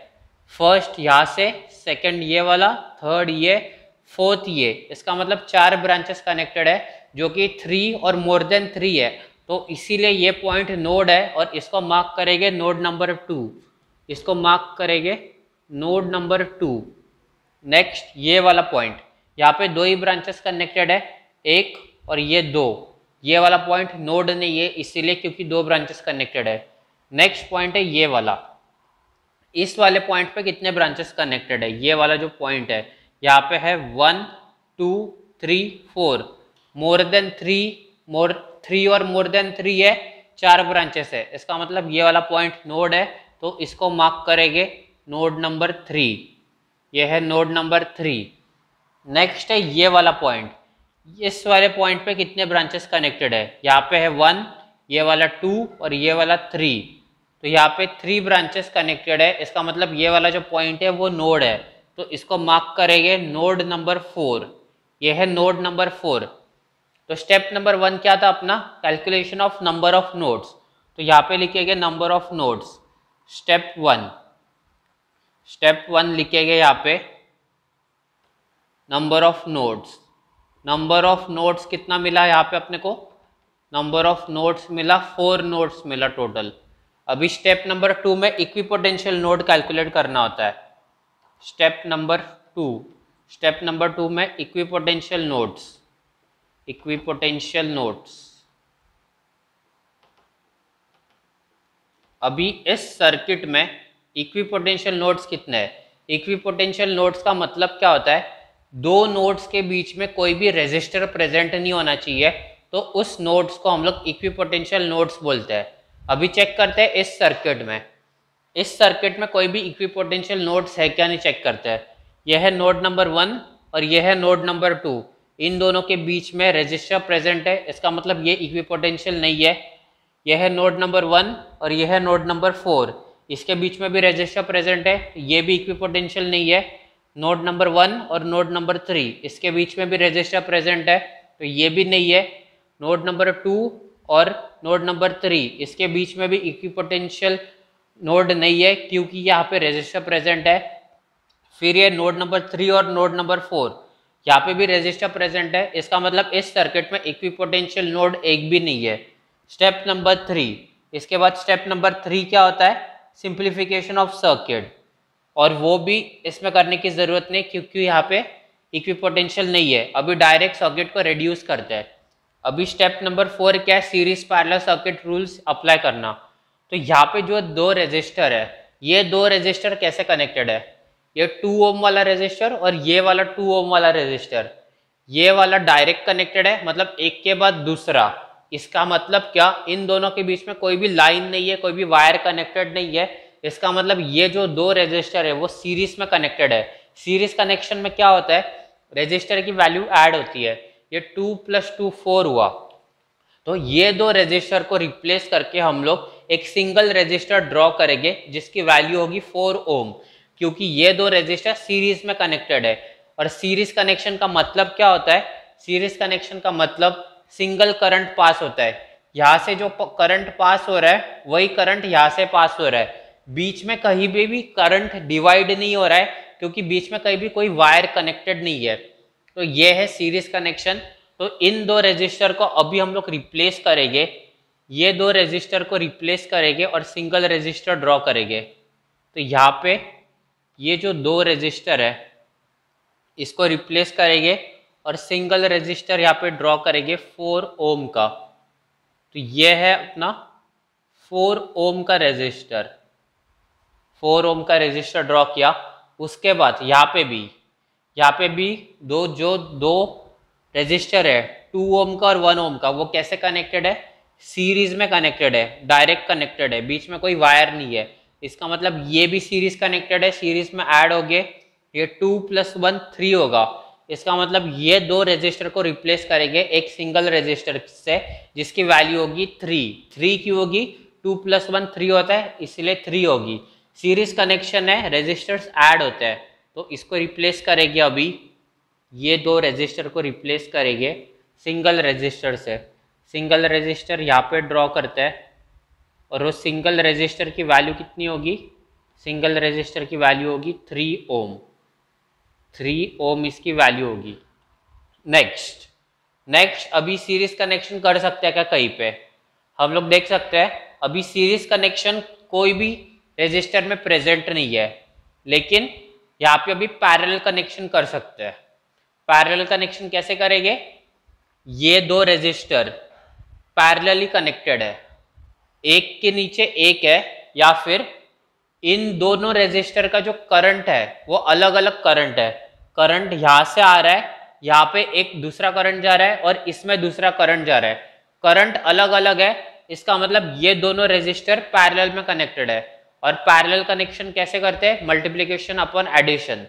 फर्स्ट यहाँ से सेकंड ये वाला थर्ड ये फोर्थ ये इसका मतलब चार ब्रांचेस कनेक्टेड है जो कि थ्री और मोर देन थ्री है तो इसीलिए ये पॉइंट नोड है और इसको मार्क करेंगे नोड नंबर टू इसको मार्क करेंगे नोड नंबर टू नेक्स्ट ये वाला पॉइंट यहाँ पे दो ही ब्रांचेस कनेक्टेड है एक और ये दो ये वाला पॉइंट नोड नहीं है इसीलिए क्योंकि दो ब्रांचेस कनेक्टेड है नेक्स्ट पॉइंट है ये वाला इस वाले पॉइंट पे कितने ब्रांचेस कनेक्टेड है ये वाला जो पॉइंट है यहाँ पे है one two three four more than three more three और मोर देन थ्री है चार ब्रांचेस है इसका मतलब ये वाला पॉइंट नोड है तो इसको मार्क करेंगे नोड नंबर थ्री ये है नोड नंबर थ्री नेक्स्ट है ये वाला पॉइंट इस वाले पॉइंट पे कितने ब्रांचेस कनेक्टेड है यहाँ पे है वन ये वाला टू और ये वाला थ्री तो यहाँ पे थ्री ब्रांचेस कनेक्टेड है इसका मतलब ये वाला जो पॉइंट है वो नोड है तो इसको मार्क करेंगे नोड नंबर फोर ये है नोड नंबर फोर तो स्टेप नंबर वन क्या था अपना calculation of number of nodes तो यहाँ पे लिखे गए number of nodes step one step one लिखे गए यहाँ पे number of nodes number of nodes कितना मिला यहाँ पे अपने को नंबर ऑफ नोट्स मिला फोर नोट्स मिला टोटल अभी स्टेप नंबर टू में इक्विपोटेंशियल नोड कैलकुलेट करना होता है step number two step number two में इक्विपोटेंशियल नोट्स इक्विपोटेंशियल नोट्स अभी इस सर्किट में इक्विपोटेंशियल नोट्स कितने हैं इक्विपोटेंशियल नोट्स का मतलब क्या होता है दो नोट्स के बीच में कोई भी रेजिस्टर प्रेजेंट नहीं होना चाहिए तो उस नोट्स को हम लोग इक्विपोटेंशियल नोट्स बोलते हैं अभी चेक करते हैं इस सर्किट में इस सर्किट में कोई भी इक्विपोटेंशियल नोट्स है क्या नहीं चेक करते हैं यह है नोट नंबर वन और यह है नोट नंबर टू इन दोनों के बीच में रजिस्टर प्रेजेंट है इसका मतलब ये इक्विपोटेंशियल नहीं है यह है नोड नंबर वन और यह है नोड नंबर फोर इसके बीच में भी रजिस्टर प्रेजेंट है ये भी इक्विपोटेंशियल नहीं है नोड नंबर वन और नोड नंबर थ्री इसके बीच में भी रजिस्टर प्रेजेंट है तो ये भी नहीं है नोड नंबर टू और नोड नंबर थ्री इसके बीच में भी इक्विपोटेंशियल नोड नहीं है क्योंकि यहाँ पे रजिस्टर प्रेजेंट है फिर ये नोड नंबर थ्री और नोड नंबर फोर यहाँ पे भी रेजिस्टर प्रेजेंट है इसका मतलब इस सर्किट में इक्विपोटेंशियल नोड एक भी नहीं है स्टेप नंबर थ्री इसके बाद स्टेप नंबर थ्री क्या होता है सिंप्लीफिकेशन ऑफ सर्किट और वो भी इसमें करने की ज़रूरत नहीं क्योंकि यहाँ पे इक्विपोटेंशियल नहीं है अभी डायरेक्ट सर्किट को रिड्यूस करते हैं अभी स्टेप नंबर फोर क्या है series parallel circuit rules apply करना तो यहाँ पे जो दो रजिस्टर है ये दो रजिस्टर कैसे कनेक्टेड है ये टू ओम वाला रेजिस्टर और ये वाला टू ओम वाला रेजिस्टर ये वाला डायरेक्ट कनेक्टेड है मतलब एक के बाद दूसरा इसका मतलब क्या इन दोनों के बीच में कोई भी लाइन नहीं है कोई भी वायर कनेक्टेड नहीं है इसका मतलब ये जो दो रजिस्टर है वो सीरीज में कनेक्टेड है सीरीज कनेक्शन में क्या होता है रजिस्टर की वैल्यू ऐड होती है ये टू प्लस टू फोर हुआ तो ये दो रजिस्टर को रिप्लेस करके हम लोग एक सिंगल रजिस्टर ड्रॉ करेंगे जिसकी वैल्यू होगी फोर ओम क्योंकि ये दो रेजिस्टर सीरीज में कनेक्टेड है और सीरीज कनेक्शन का मतलब क्या होता है सीरीज कनेक्शन का मतलब सिंगल करंट पास होता है यहाँ से जो करंट पास हो रहा है वही करंट यहाँ से पास हो रहा है बीच में कहीं भी भी करंट डिवाइड नहीं हो रहा है क्योंकि बीच में कहीं भी कोई वायर कनेक्टेड नहीं है तो ये है सीरीज कनेक्शन तो इन दो रजिस्टर को अभी हम लोग रिप्लेस करेंगे ये दो रजिस्टर को रिप्लेस करेंगे और सिंगल रजिस्टर ड्रॉ करेंगे तो यहाँ पे ये जो दो रजिस्टर है इसको रिप्लेस करेंगे और सिंगल रजिस्टर यहाँ पे ड्रॉ करेंगे फोर ओम का तो ये है अपना फोर ओम का रजिस्टर फोर ओम का रजिस्टर ड्रॉ किया उसके बाद यहाँ पे भी यहाँ पे भी दो जो दो रजिस्टर है टू ओम का और वन ओम का वो कैसे कनेक्टेड है सीरीज में कनेक्टेड है डायरेक्ट कनेक्टेड है बीच में कोई वायर नहीं है इसका मतलब ये भी सीरीज कनेक्टेड है सीरीज में ऐड हो गए ये टू प्लस वन थ्री होगा इसका मतलब ये दो रजिस्टर को रिप्लेस करेंगे एक सिंगल रजिस्टर से जिसकी वैल्यू होगी थ्री थ्री की होगी टू प्लस वन थ्री होता है इसलिए थ्री होगी सीरीज कनेक्शन है रजिस्टर्स ऐड होते हैं तो इसको रिप्लेस करेंगे अभी ये दो रजिस्टर को रिप्लेस करेंगे सिंगल रजिस्टर से सिंगल रजिस्टर यहाँ पे ड्रॉ करते हैं और वो सिंगल रजिस्टर की वैल्यू कितनी होगी सिंगल रजिस्टर की वैल्यू होगी थ्री ओम थ्री ओम इसकी वैल्यू होगी नेक्स्ट नेक्स्ट अभी सीरीज कनेक्शन कर सकते हैं क्या कहीं पे हम लोग देख सकते हैं अभी सीरीज कनेक्शन कोई भी रजिस्टर में प्रेजेंट नहीं है लेकिन यहाँ पे अभी पैरेलल कनेक्शन कर सकते हैं पैरेलल कनेक्शन कैसे करेंगे ये दो रजिस्टर पैरेलली कनेक्टेड है एक के नीचे एक है या फिर इन दोनों रेजिस्टर का जो करंट है वो अलग अलग करंट है करंट यहां से आ रहा है यहाँ पे एक दूसरा करंट जा रहा है और इसमें दूसरा करंट जा रहा है करंट अलग अलग है इसका मतलब ये दोनों रेजिस्टर पैरेलल में कनेक्टेड है और पैरेलल कनेक्शन कैसे करते हैं मल्टीप्लीकेशन अपॉन एडिशन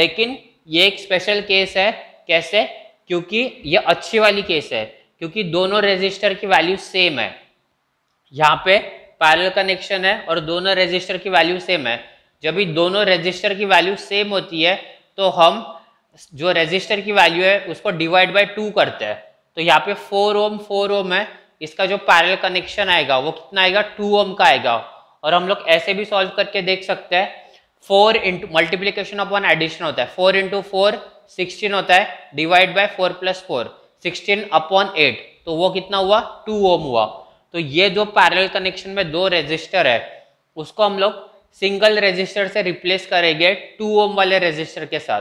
लेकिन ये एक स्पेशल केस है कैसे क्योंकि ये अच्छी वाली केस है क्योंकि दोनों रजिस्टर की वैल्यू सेम है यहाँ पे पैरल कनेक्शन है और दोनों रजिस्टर की वैल्यू सेम है जब भी दोनों रजिस्टर की वैल्यू सेम होती है तो हम जो रजिस्टर की वैल्यू है उसको डिवाइड बाय टू करते हैं तो यहाँ पे फोर ओम फोर ओम है इसका जो पैरल कनेक्शन आएगा वो कितना आएगा टू ओम का आएगा और हम लोग ऐसे भी सॉल्व करके देख सकते हैं four into multiplication of one addition होता है फोर इंटू फोर सिक्सटीन होता है divide by four plus four sixteen upon eight तो वो कितना हुआ टू ओम हुआ तो ये जो पैरेलल कनेक्शन में दो रेजिस्टर है उसको हम लोग सिंगल रेजिस्टर से रिप्लेस करेंगे टू ओम वाले रेजिस्टर के साथ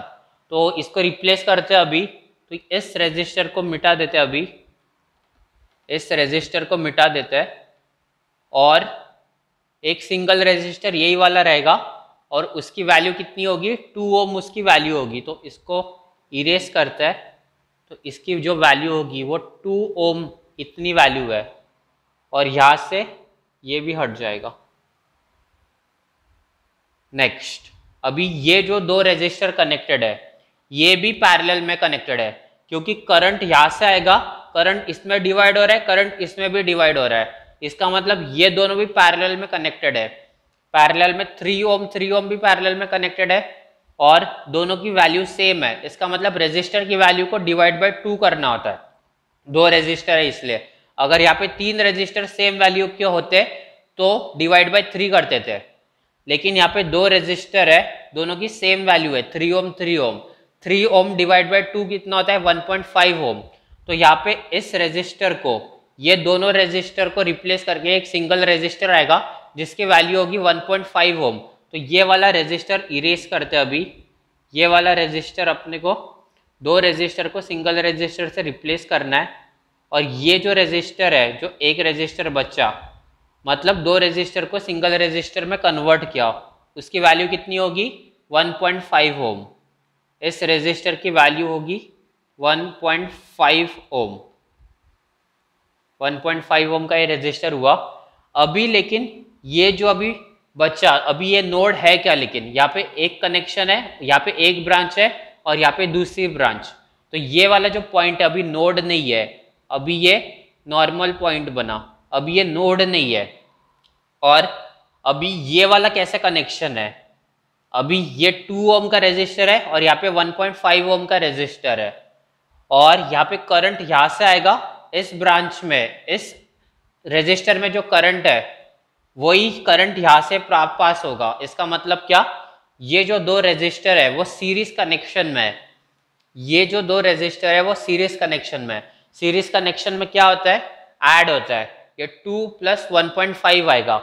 तो इसको रिप्लेस करते हैं अभी तो इस रेजिस्टर को मिटा देते हैं अभी इस रेजिस्टर को मिटा देते हैं और एक सिंगल रेजिस्टर यही वाला रहेगा और उसकी वैल्यू कितनी होगी टू ओम उसकी वैल्यू होगी तो इसको इरेस करते हैं तो इसकी जो वैल्यू होगी वो टू ओम इतनी वैल्यू है और यहां से ये भी हट जाएगा नेक्स्ट अभी ये जो दो रजिस्टर कनेक्टेड है ये भी पैरेलल में कनेक्टेड है क्योंकि करंट यहां से आएगा करंट इसमें डिवाइड हो रहा है करंट इसमें भी डिवाइड हो रहा है इसका मतलब ये दोनों भी पैरेलल में कनेक्टेड है पैरेलल में थ्री ओम थ्री ओम भी पैरेलल में कनेक्टेड है और दोनों की वैल्यू सेम है इसका मतलब रजिस्टर की वैल्यू को डिवाइड बाय टू करना होता है दो रजिस्टर है इसलिए अगर यहाँ पे तीन रजिस्टर सेम वैल्यू के होते तो डिवाइड बाई थ्री करते थे लेकिन यहाँ पे दो रजिस्टर है दोनों की सेम वैल्यू है three ohm three ohm three ohm divide by two कितना होता है वन पॉइंट फाइव ओम तो यहाँ पे इस रजिस्टर को ये दोनों रजिस्टर को रिप्लेस करके एक सिंगल रजिस्टर आएगा जिसकी वैल्यू होगी 1.5 ओम तो ये वाला रजिस्टर इरेज करते अभी ये वाला रजिस्टर अपने को दो रजिस्टर को सिंगल रजिस्टर से रिप्लेस करना है और ये जो रजिस्टर है जो एक रजिस्टर बच्चा मतलब दो रजिस्टर को सिंगल रजिस्टर में कन्वर्ट किया उसकी वैल्यू कितनी होगी 1.5 ओम इस रजिस्टर की वैल्यू होगी 1.5 ओम 1.5 ओम का ये रजिस्टर हुआ अभी लेकिन ये जो अभी बच्चा अभी ये नोड है क्या लेकिन यहाँ पे एक कनेक्शन है यहाँ पे एक ब्रांच है और यहाँ पे दूसरी ब्रांच तो ये वाला जो पॉइंट अभी नोड नहीं है अभी ये नॉर्मल पॉइंट बना अभी ये नोड नहीं है और अभी ये वाला कैसे कनेक्शन है अभी ये टू ओम का रेजिस्टर है और यहाँ पे 1.5 ओम का रेजिस्टर है और यहाँ पे करंट यहाँ से आएगा इस ब्रांच में इस रेजिस्टर में जो करंट है वही करंट यहाँ से पास होगा इसका मतलब क्या ये जो दो रेजिस्टर है वो सीरीज कनेक्शन में है ये जो दो रेजिस्टर है वो सीरीज कनेक्शन में है सीरीज कनेक्शन में क्या होता है ऐड होता है ये two plus one point five आएगा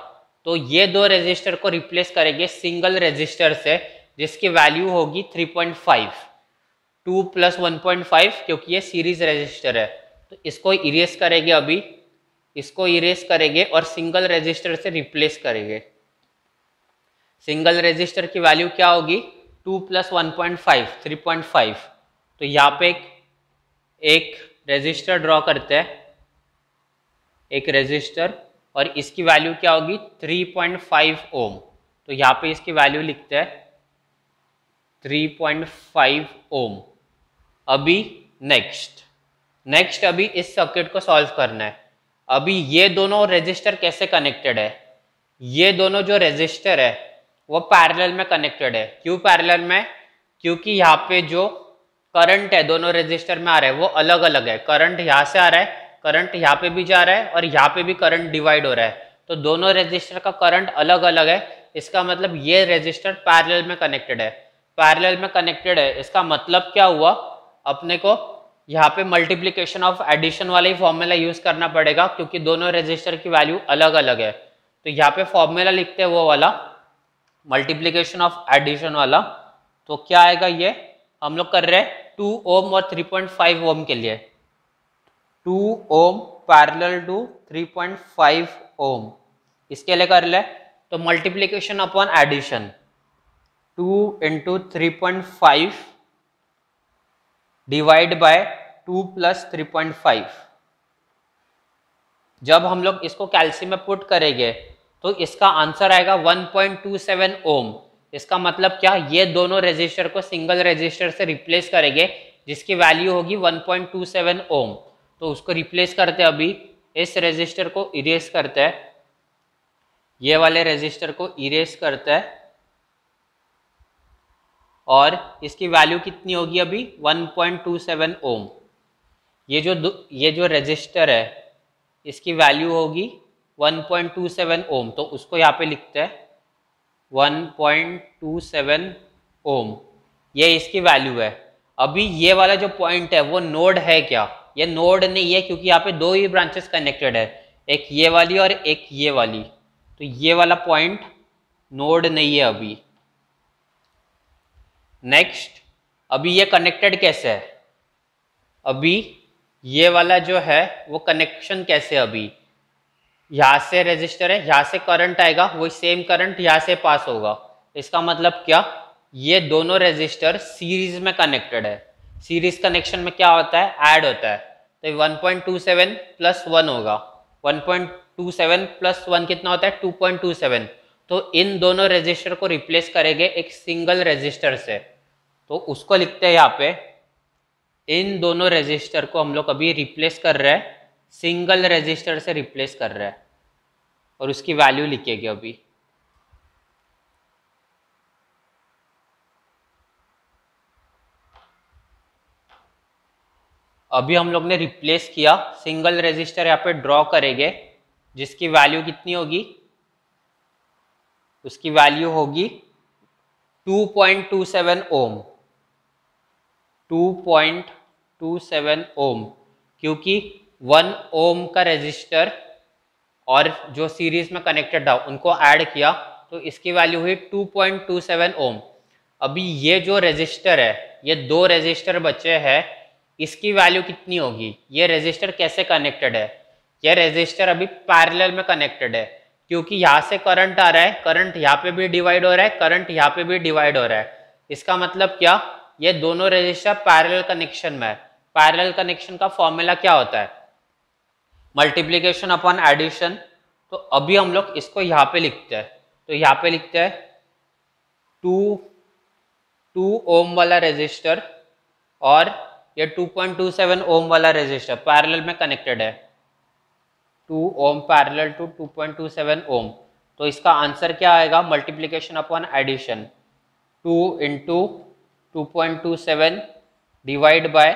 तो ये दो रजिस्टर को रिप्लेस करेंगे सिंगल रजिस्टर से जिसकी वैल्यू होगी three point five two plus one point five क्योंकि ये सीरीज रजिस्टर है तो इसको इरेज करेंगे अभी इसको इरेज करेंगे और सिंगल रजिस्टर से रिप्लेस करेंगे सिंगल रजिस्टर की वैल्यू क्या होगी two plus one point five three point five तो यहाँ पे एक, एक रजिस्टर ड्रॉ करते हैं एक रजिस्टर और इसकी वैल्यू क्या होगी 3.5 ओम तो यहाँ पे इसकी वैल्यू लिखते हैं 3.5 ओम अभी नेक्स्ट नेक्स्ट अभी इस सर्किट को सॉल्व करना है अभी ये दोनों रजिस्टर कैसे कनेक्टेड है ये दोनों जो रजिस्टर है वो पैरेलल में कनेक्टेड है क्यों पैरेलल में क्योंकि यहाँ पे जो करंट है दोनों रजिस्टर में आ रहा है वो अलग अलग है करंट यहाँ से आ रहा है करंट यहाँ पे भी जा रहा है और यहाँ पे भी करंट डिवाइड हो रहा है तो दोनों रजिस्टर का करंट अलग अलग है इसका मतलब ये रजिस्टर पैरेलल में कनेक्टेड है पैरेलल में कनेक्टेड है इसका मतलब क्या हुआ अपने को यहाँ पे मल्टीप्लीकेशन ऑफ एडिशन वाला ही फॉर्मूला यूज करना पड़ेगा क्योंकि दोनों रजिस्टर की वैल्यू अलग अलग है तो यहाँ पे फॉर्मूला लिखते हैं वो वाला मल्टीप्लीकेशन ऑफ एडिशन वाला तो क्या आएगा ये हम लोग कर रहे हैं टू ओम और थ्री पॉइंट फाइव ओम के लिए two ohm parallel two three point five ohm इसके लिए कर ले तो multiplication upon addition two into three point five divide by two plus three point five जब हम लोग इसको कैल्सियम में पुट करेंगे तो इसका आंसर आएगा 1.27 ओम इसका मतलब क्या ये दोनों रजिस्टर को सिंगल रजिस्टर से रिप्लेस करेंगे जिसकी वैल्यू होगी 1.27 ओम तो उसको रिप्लेस करते हैं अभी इस रजिस्टर को इरेज करते हैं ये वाले रजिस्टर को इरेज करते हैं और इसकी वैल्यू कितनी होगी अभी 1.27 ओम ये जो ये जो रजिस्टर है इसकी वैल्यू होगी 1.27 ओम तो उसको यहाँ पे लिखते हैं 1.27 ओम ये इसकी वैल्यू है अभी ये वाला जो पॉइंट है वो नोड है क्या ये नोड नहीं है क्योंकि यहाँ पे दो ही ब्रांचेस कनेक्टेड है एक ये वाली और एक ये वाली तो ये वाला पॉइंट नोड नहीं है अभी नेक्स्ट अभी ये कनेक्टेड कैसे है अभी ये वाला जो है वो कनेक्शन कैसे अभी यहाँ से रजिस्टर है यहाँ से करंट आएगा वही सेम करंट यहाँ से पास होगा इसका मतलब क्या ये दोनों रजिस्टर सीरीज में कनेक्टेड है सीरीज कनेक्शन में क्या होता है ऐड होता है तो 1.27 प्लस वन होगा 1.27 प्लस वन कितना होता है 2.27 तो इन दोनों रजिस्टर को रिप्लेस करेंगे एक सिंगल रजिस्टर से तो उसको लिखते हैं यहाँ पे इन दोनों रजिस्टर को हम लोग अभी रिप्लेस कर रहे हैं सिंगल रजिस्टर से रिप्लेस कर रहा है और उसकी वैल्यू लिखेगी अभी अभी हम लोग ने रिप्लेस किया सिंगल रजिस्टर यहाँ पे ड्रॉ करेंगे जिसकी वैल्यू कितनी होगी उसकी वैल्यू होगी 2.27 ओम 2.27 ओम क्योंकि वन ओम का रजिस्टर और जो सीरीज में कनेक्टेड था उनको ऐड किया तो इसकी वैल्यू हुई 2.27 ओम अभी ये जो रजिस्टर है ये दो रजिस्टर बचे हैं इसकी वैल्यू कितनी होगी ये रजिस्टर कैसे कनेक्टेड है ये रजिस्टर अभी पैरेलल में कनेक्टेड है क्योंकि यहाँ से करंट आ रहा है करंट यहाँ पे भी डिवाइड हो रहा है करंट यहाँ पे भी डिवाइड हो रहा है इसका मतलब क्या ये दोनों रजिस्टर पैरेलल कनेक्शन में है पैरेलल कनेक्शन का फॉर्मूला क्या होता है मल्टीप्लीकेशन अपॉन एडिशन तो अभी हम लोग इसको यहाँ पे लिखते हैं तो यहाँ पे लिखते हैं टू टू ओम वाला रेजिस्टर और ये 2.27 ओम वाला रेजिस्टर पैरेलल में कनेक्टेड है 2 ओम पैरेलल टू 2.27 ओम तो इसका आंसर क्या आएगा multiplication upon addition 2 into two divide by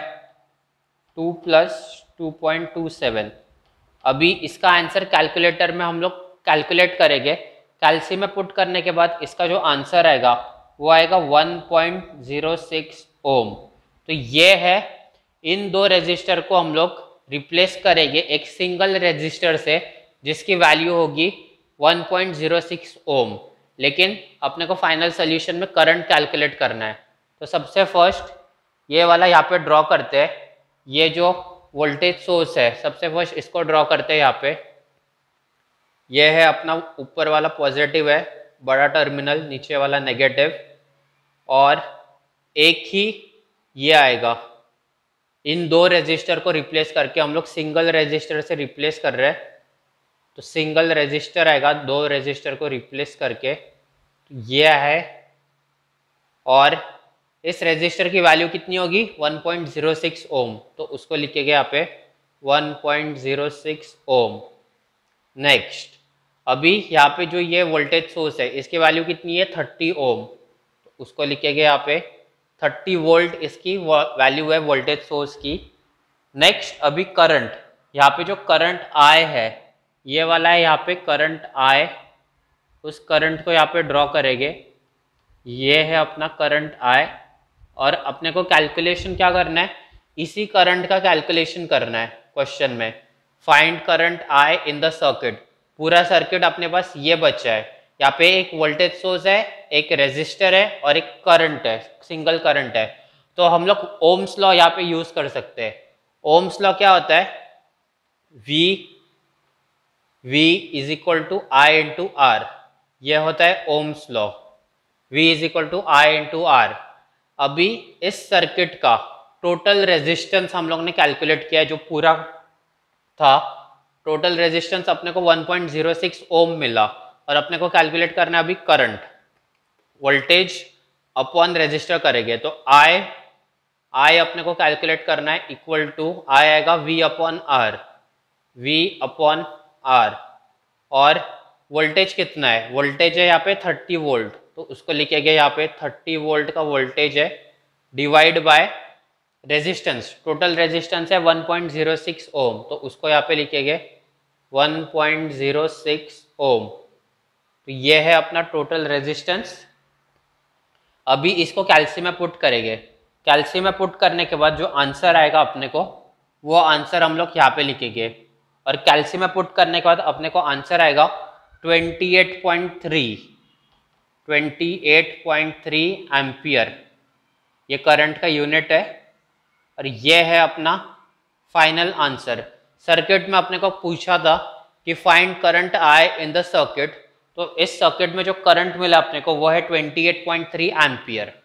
2 plus seven अभी इसका आंसर कैलकुलेटर में हम लोग कैलकुलेट करेंगे कैलसी में पुट करने के बाद इसका जो आंसर आएगा वो आएगा 1.06 ओम तो ये है इन दो रजिस्टर को हम लोग रिप्लेस करेंगे एक सिंगल रजिस्टर से जिसकी वैल्यू होगी 1.06 ओम लेकिन अपने को फाइनल सोल्यूशन में करंट कैलकुलेट करना है तो सबसे फर्स्ट ये वाला यहाँ पे ड्रॉ करते हैं ये जो वोल्टेज सोर्स है सबसे फर्स्ट इसको ड्रॉ करते हैं यहाँ पे यह है अपना ऊपर वाला पॉजिटिव है बड़ा टर्मिनल नीचे वाला नेगेटिव और एक ही ये आएगा इन दो रजिस्टर को रिप्लेस करके हम लोग सिंगल रजिस्टर से रिप्लेस कर रहे हैं तो सिंगल रजिस्टर आएगा दो रजिस्टर को रिप्लेस करके यह है और इस रेजिस्टर की वैल्यू कितनी होगी 1.06 ओम तो उसको लिखेगा यहाँ पे 1.06 ओम नेक्स्ट अभी यहाँ पे जो ये वोल्टेज सोर्स है इसकी वैल्यू कितनी है 30 ओम तो उसको लिखेगा यहाँ पे 30 वोल्ट इसकी वैल्यू है वोल्टेज सोर्स की नेक्स्ट अभी करंट यहाँ पे जो करंट आय है ये वाला है यहाँ पे करंट आय उस करंट को यहाँ पे ड्रॉ करेंगे ये है अपना करंट आय और अपने को कैलकुलेशन क्या करना है इसी करंट का कैलकुलेशन करना है क्वेश्चन में find current I in the circuit पूरा सर्किट अपने पास ये बचा है यहाँ पे एक वोल्टेज सोर्स है एक रेजिस्टर है और एक करंट है सिंगल करंट है तो हम लोग ओम्स लॉ यहाँ पे यूज कर सकते हैं ओम्स लॉ क्या होता है V V is equal to I into R यह होता है Ohm's law V is equal to I into R अभी इस सर्किट का टोटल रेजिस्टेंस हम लोग ने कैलकुलेट किया जो पूरा था टोटल रेजिस्टेंस अपने को 1.06 ओम मिला और अपने को कैलकुलेट करना है अभी करंट वोल्टेज अपॉन रेजिस्टर करेंगे तो आई आई अपने को कैलकुलेट करना है इक्वल टू आई आएगा V upon R V upon R और वोल्टेज कितना है वोल्टेज है यहाँ पे 30 वोल्ट तो उसको लिखे गया यहाँ पे 30 वोल्ट का वोल्टेज है divide by resistance total resistance है 1.06 ओम तो उसको यहाँ पे लिखे गए 1.06 ओम तो ये है अपना टोटल रेजिस्टेंस अभी इसको कैल्सियम में पुट करेंगे कैल्सियम में पुट करने के बाद जो आंसर आएगा अपने को वो आंसर हम लोग यहाँ पे लिखेंगे और कैल्सियम में पुट करने के बाद अपने को आंसर आएगा थ्री 28.3 एम्पियर ये करंट का यूनिट है और ये है अपना फाइनल आंसर सर्किट में अपने को पूछा था कि find current I in the circuit तो इस सर्किट में जो करंट मिला अपने को वो है 28.3 एम्पियर